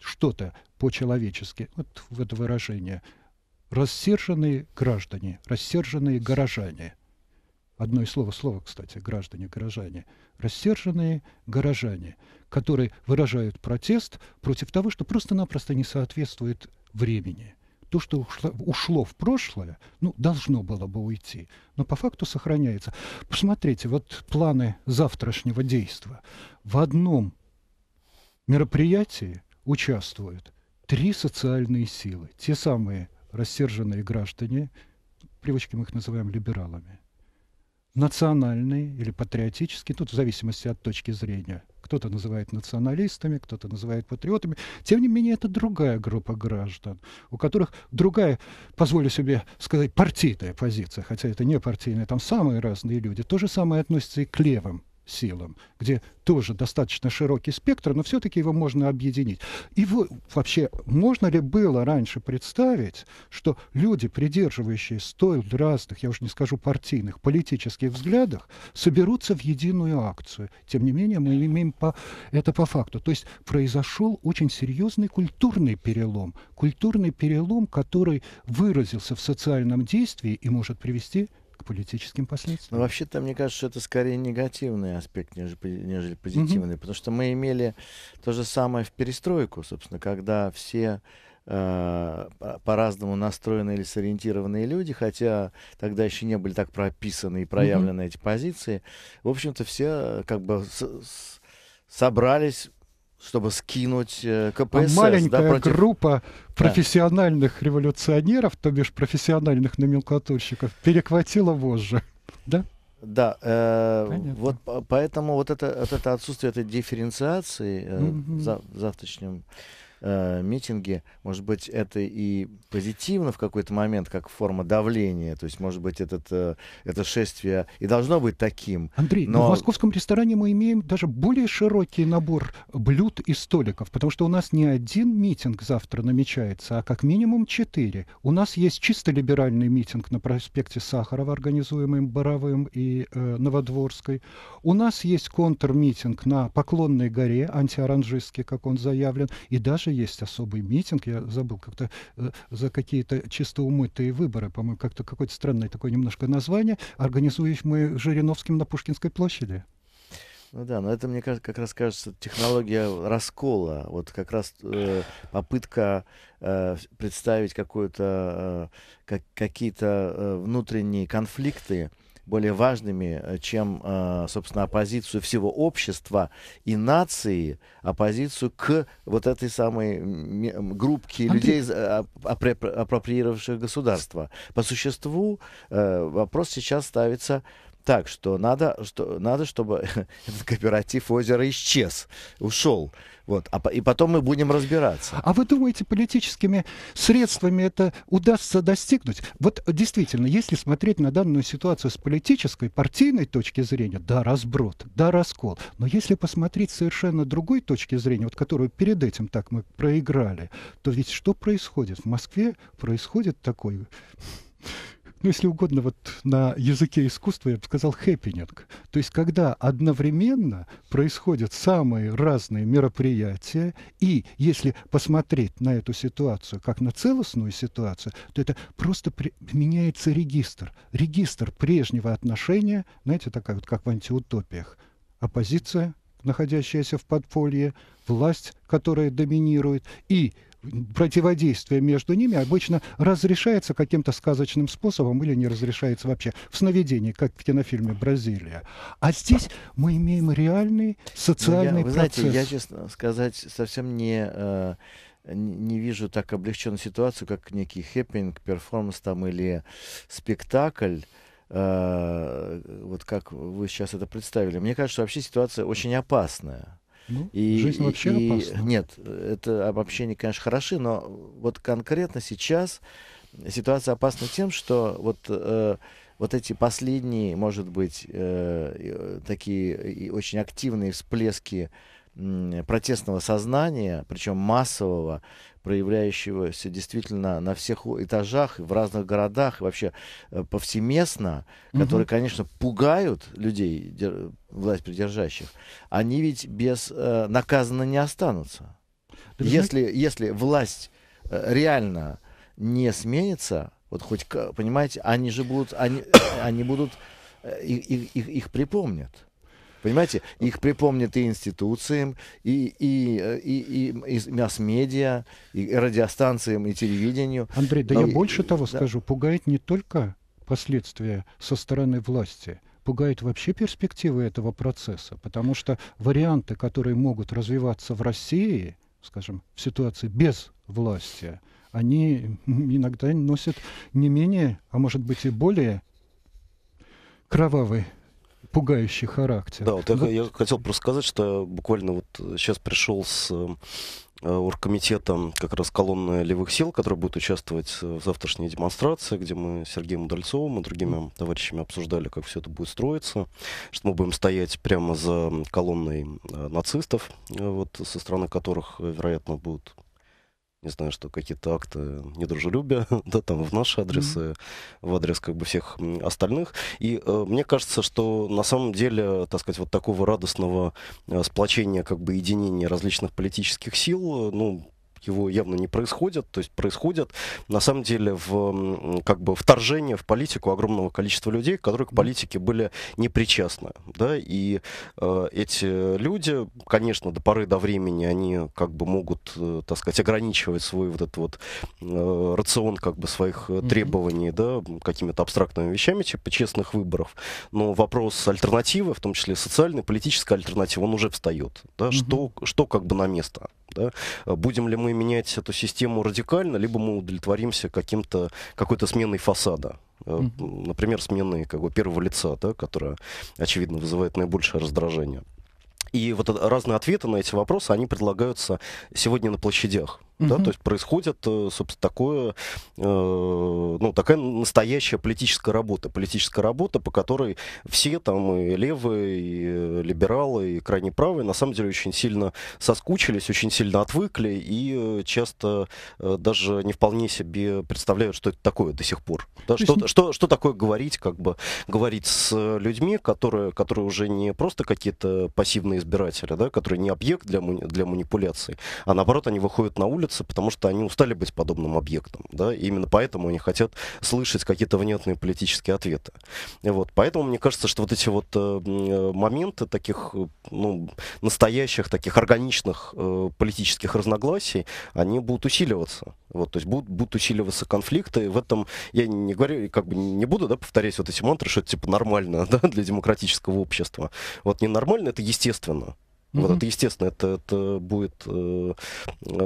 что-то по-человечески, вот в это выражение, рассерженные граждане, рассерженные горожане – одно из слово, слово, кстати, граждане, горожане, рассерженные горожане, которые выражают протест против того, что просто-напросто не соответствует времени. То, что ушло, ушло в прошлое, ну, должно было бы уйти, но по факту сохраняется. Посмотрите, вот планы завтрашнего действия В одном мероприятии участвуют три социальные силы, те самые рассерженные граждане, привычки мы их называем либералами, национальные или патриотические, тут в зависимости от точки зрения. Кто-то называет националистами, кто-то называет патриотами. Тем не менее, это другая группа граждан, у которых другая, позволю себе сказать, партийная позиция, хотя это не партийная, там самые разные люди. То же самое относится и к левым силам, где тоже достаточно широкий спектр, но все-таки его можно объединить. И вы, вообще, можно ли было раньше представить, что люди, придерживающие столь разных, я уже не скажу партийных, политических взглядов, соберутся в единую акцию? Тем не менее, мы имеем по, это по факту. То есть произошел очень серьезный культурный перелом. Культурный перелом, который выразился в социальном действии и может привести к политическим последствиям. Но вообще-то, мне кажется, что это скорее негативный аспект, нежели, нежели позитивный, угу. потому что мы имели то же самое в перестройку, собственно, когда все э, по-разному настроенные или сориентированные люди, хотя тогда еще не были так прописаны и проявлены mm-hmm. эти позиции, в общем-то все э, как бы с- с- собрались чтобы скинуть э, а КПСС. А маленькая да, против... группа профессиональных да. революционеров, то бишь профессиональных номенклатурщиков, перехватила вожжи, да? Да, э, вот поэтому вот это, вот это отсутствие этой дифференциации э, угу. за, в завтрашнем э, митинги, может быть, это и позитивно в какой-то момент, как форма давления. То есть, может быть, этот, э, это шествие и должно быть таким. Андрей, ну, но... но в московском ресторане мы имеем даже более широкий набор блюд и столиков, потому что у нас не один митинг завтра намечается, а как минимум четыре. У нас есть чисто либеральный митинг на проспекте Сахарова, организуемый Боровым и э, Новодворской. У нас есть контрмитинг на Поклонной горе, антиоранжистский, как он заявлен, и даже есть особый митинг, я забыл, как-то э, за какие-то чисто умытые выборы, по-моему, как-то какое-то странное такое немножко название, организуемое Жириновским на Пушкинской площади. Ну да, но это, мне кажется, как раз кажется технология раскола. Вот как раз э, попытка э, представить э, как, какие-то э, внутренние конфликты, более важными, э, чем, э, собственно, оппозицию всего общества и нации, оппозицию к вот этой самой группке Андрей... людей, апроприировавших э, государство. По существу вопрос сейчас ставится так что надо, что, надо чтобы этот кооператив озера исчез, ушел. Вот. А, и потом мы будем разбираться. А вы думаете, политическими средствами это удастся достигнуть? Вот действительно, если смотреть на данную ситуацию с политической, партийной точки зрения, да, разброд, да, раскол. Но если посмотреть совершенно другой точки зрения, вот которую перед этим так мы проиграли, то ведь что происходит? В Москве происходит такой ну, если угодно, вот на языке искусства я бы сказал happening. То есть, когда одновременно происходят самые разные мероприятия, и если посмотреть на эту ситуацию как на целостную ситуацию, то это просто меняется регистр. Регистр прежнего отношения, знаете, такая вот как в антиутопиях. Оппозиция, находящаяся в подполье, власть, которая доминирует, и противодействие между ними обычно разрешается каким-то сказочным способом или не разрешается вообще в сновидении, как в кинофильме «Бразилия». А здесь мы имеем реальный социальный ну, я, вы процесс. Знаете, я, честно сказать, совсем не... Э не вижу так облегченную ситуацию, как некий хэппинг, перформанс там или спектакль. Э, вот как вы сейчас это представили. Мне кажется, что вообще ситуация очень опасная. Ну, и, жизнь вообще и, опасна. Нет, это обобщение, конечно, хороши, но вот конкретно сейчас ситуация опасна тем, что вот... Э, вот эти последние, может быть, э, э такие очень активные всплески протестного сознания, причем массового, проявляющегося действительно на всех этажах, в разных городах, и вообще э, повсеместно, угу. которые, конечно, пугают людей, власть придержащих, они ведь без э, наказанно не останутся. если, если власть э, реально не сменится, вот хоть, понимаете, они же будут, они, они будут, э, их, их, их припомнят. Понимаете, их припомнят и институциям, и, и, э, и, и, и масс-медиа, и радиостанциям, и телевидению. Андрей, да Но, я больше того да. скажу, пугает не только последствия со стороны власти, пугает вообще перспективы этого процесса, потому что варианты, которые могут развиваться в России, скажем, в ситуации без власти, они иногда носят не менее, а может быть и более кровавый пугающий характер. Да, вот я, ну, я хотел просто сказать, что буквально вот сейчас пришел с э, оргкомитетом как раз колонны левых сил, которая будет участвовать в завтрашней демонстрации, где мы с Сергеем Удальцовым и другими товарищами обсуждали, как все это будет строиться, что мы будем стоять прямо за колонной э, нацистов, э, вот, со стороны которых, вероятно, будут не знаю, что какие-то акты недружелюбия, да, там в наши адресы mm-hmm. в адрес как бы всех остальных. И э, мне кажется, что на самом деле, так сказать, вот такого радостного э, сплочения, как бы единения различных политических сил, э, ну, его явно не происходит, то есть происходит на самом деле в, как бы вторжение в политику огромного количества людей, которые к политике были не причастны, да, и э, эти люди, конечно, до поры до времени они как бы могут, э, так сказать, ограничивать свой вот этот вот э, рацион как бы своих mm-hmm. требований, да, какими-то абстрактными вещами, типа честных выборов, но вопрос альтернативы, в том числе социальной, политической альтернативы, он уже встает, да, mm-hmm. что, что как бы на место. Да? Будем ли мы менять эту систему радикально, либо мы удовлетворимся каким-то, какой-то сменой фасада. Mm-hmm. Например, сменой как бы, первого лица, да, которая, очевидно, вызывает наибольшее раздражение. И вот э, разные ответы на эти вопросы, они предлагаются сегодня на площадях. Угу. Да, то есть происходит, э, собственно, такое, э, ну, такая настоящая политическая работа. Политическая работа, по которой все там и левые, и э, либералы, и крайне правые, на самом деле очень сильно соскучились, очень сильно отвыкли и э, часто э, даже не вполне себе представляют, что это такое до сих пор. Да, что, что, что такое говорить, как бы говорить с людьми, которые, которые уже не просто какие-то пассивные избиратели, да, которые не объект для, для манипуляции, а наоборот они выходят на улицу меняются, потому что они устали быть подобным объектом. Да? И именно поэтому они хотят слышать какие-то внятные политические ответы. И вот. Поэтому мне кажется, что вот эти вот э, моменты таких ну, настоящих, таких органичных э, политических разногласий, они будут усиливаться. Вот, то есть будут, будут усиливаться конфликты. В этом я не говорю, как бы не буду да, повторять вот эти мантры, что это типа нормально да, для демократического общества. Вот ненормально это естественно. Mm-hmm. Вот это естественно, это, это будет э,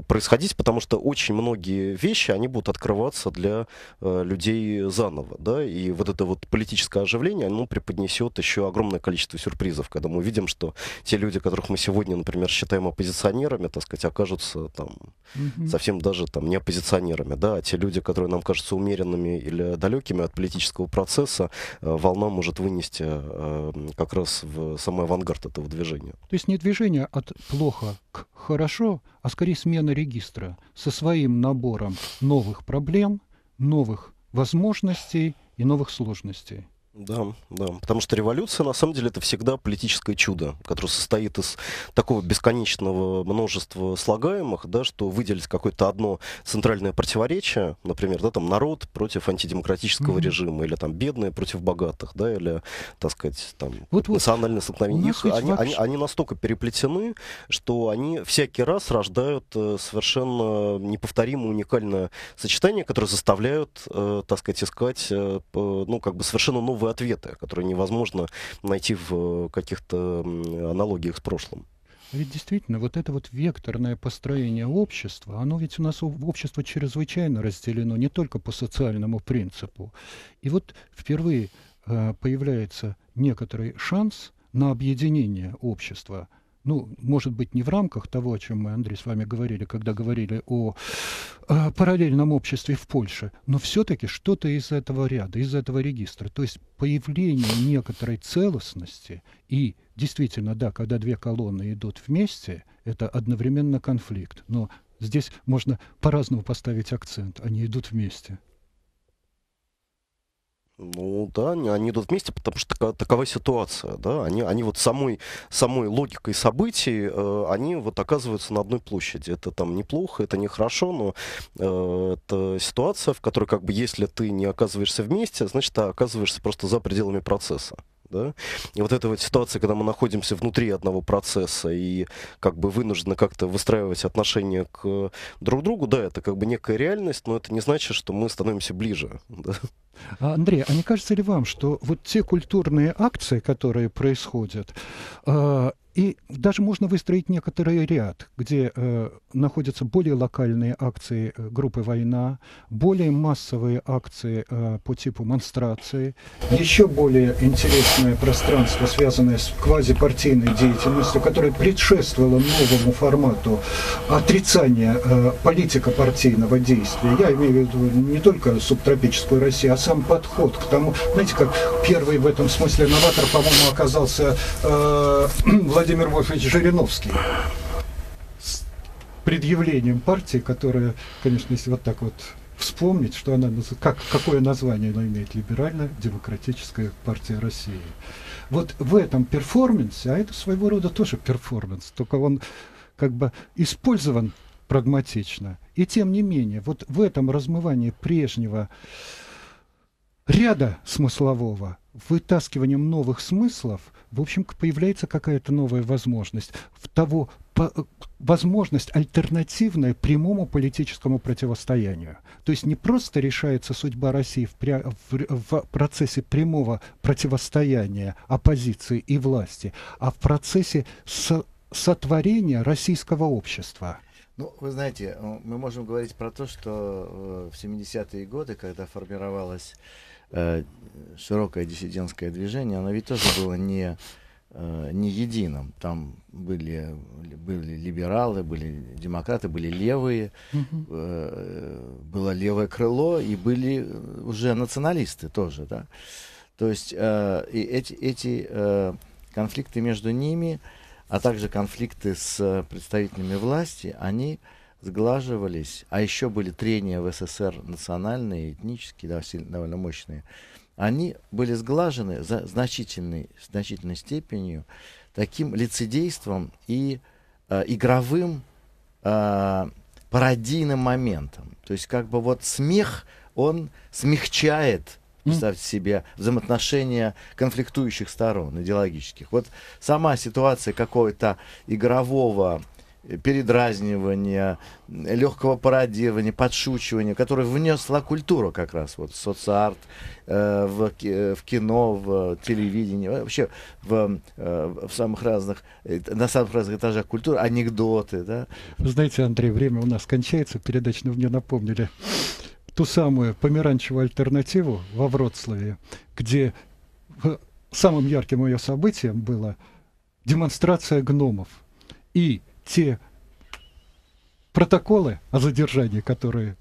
происходить, потому что очень многие вещи, они будут открываться для э, людей заново, да, и вот это вот политическое оживление, оно преподнесет еще огромное количество сюрпризов, когда мы видим, что те люди, которых мы сегодня, например, считаем оппозиционерами, так сказать, окажутся там mm-hmm. совсем даже там не оппозиционерами, да, а те люди, которые нам кажутся умеренными или далекими от политического процесса, э, волна может вынести э, э как раз в самый авангард этого движения. То есть не движение движение от плохо к хорошо, а скорее смена регистра со своим набором новых проблем, новых возможностей и новых сложностей. Да, да. Потому что революция, на самом деле, это всегда политическое чудо, которое состоит из такого бесконечного множества слагаемых, да, что выделить какое-то одно центральное противоречие, например, да, там народ против антидемократического mm-hmm. режима, или там бедные против богатых, да, или, так сказать, там вот, вот. национальное столкновение. Их, они, вообще... они, они настолько переплетены, что они всякий раз рождают э, совершенно неповторимое, уникальное сочетание, которое заставляют, э, так сказать, искать, э, ну, как бы совершенно новые глупые ответы, которые невозможно найти в э, каких-то аналогиях с прошлым. Ведь действительно, вот это вот векторное построение общества, оно ведь у нас общество чрезвычайно разделено не только по социальному принципу. И вот впервые э, появляется некоторый шанс на объединение общества ну, может быть, не в рамках того, о чем мы, Андрей, с вами говорили, когда говорили о, о э, параллельном обществе в Польше, но все-таки что-то из этого ряда, из этого регистра. То есть появление некоторой целостности и действительно, да, когда две колонны идут вместе, это одновременно конфликт. Но здесь можно по-разному поставить акцент, они идут вместе. Ну да, они идут вместе, потому что такова, такова ситуация, да, они, они вот самой, самой логикой событий, э, они вот оказываются на одной площади. Это там неплохо, это нехорошо, но э, это ситуация, в которой как бы если ты не оказываешься вместе, значит, ты оказываешься просто за пределами процесса да, и вот эта вот ситуация, когда мы находимся внутри одного процесса и как бы вынуждены как-то выстраивать отношения к друг другу, да, это как бы некая реальность, но это не значит, что мы становимся ближе, да. А, Андрей, а не кажется ли вам, что вот те культурные акции, которые происходят, а, и даже можно выстроить некоторый ряд, где э, находятся более локальные акции э, группы «Война», более массовые акции э, по типу монстрации, еще более интересное пространство, связанное с квазипартийной деятельностью, которое предшествовало новому формату отрицания э, политико-партийного действия. Я имею в виду не только субтропическую Россию, а сам подход к тому, знаете, как первый в этом смысле новатор, по-моему, оказался э, Владимир Владимир Вольфович Жириновский с предъявлением партии, которая, конечно, если вот так вот вспомнить, что она, как, какое название она имеет, Либерально-демократическая партия России. Вот в этом перформансе, а это своего рода тоже перформанс, только он как бы использован прагматично. И тем не менее, вот в этом размывании прежнего ряда смыслового вытаскиванием новых смыслов, в общем, появляется какая-то новая возможность в того, по, э, возможность альтернативная прямому политическому противостоянию. То есть не просто решается судьба России в, пря, в, в процессе прямого противостояния оппозиции и власти, а в процессе со, сотворения российского общества. Ну, вы знаете, э, мы можем говорить про то, что э, в 70-е годы, когда формировалась Э, широкое диссидентское движение, оно ведь тоже было не, э, не единым. Там были, были либералы, были демократы, были левые, угу. было левое крыло, и были уже националисты тоже. Да? То есть и эти, эти конфликты между ними, а также конфликты с представителями власти, они сглаживались, а еще были трения в СССР национальные, этнические, да, сильно, довольно мощные, они были сглажены за значительной, значительной степенью таким лицедейством и э, игровым э, пародийным моментом. То есть как бы вот смех, он смягчает представьте себе, взаимоотношения конфликтующих сторон идеологических. Вот сама ситуация какого-то игрового передразнивания, легкого пародирования, подшучивания, который внесла культура как раз вот в социарт, э, в, э, в кино, в телевидении, вообще в, э, в самых разных, э, на самых разных этажах культуры, анекдоты. Да? Вы знаете, Андрей, время у нас кончается, передач но мне напомнили ту самую померанчевую альтернативу во Вроцлаве, где самым ярким ее событием было демонстрация гномов. И те протоколы о задержании, которые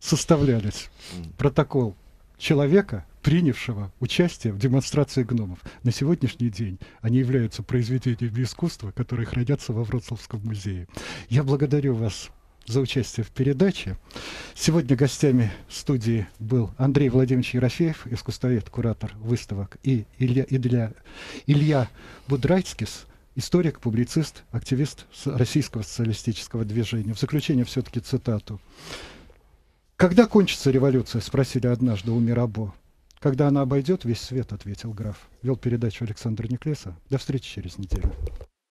составлялись, протокол человека, принявшего участие в демонстрации гномов. На сегодняшний день они являются произведениями искусства, которые хранятся во Вроцлавском музее. Я благодарю вас за участие в передаче. Сегодня гостями студии был Андрей Владимирович Ерофеев, искусствовед, куратор выставок, и Илья, Илья, Илья Будрайцкис – историк, публицист, активист российского социалистического движения. В заключение все-таки цитату. «Когда кончится революция?» — спросили однажды у Мирабо. «Когда она обойдет весь свет», — ответил граф. Вел передачу Александр Неклеса. До встречи через неделю.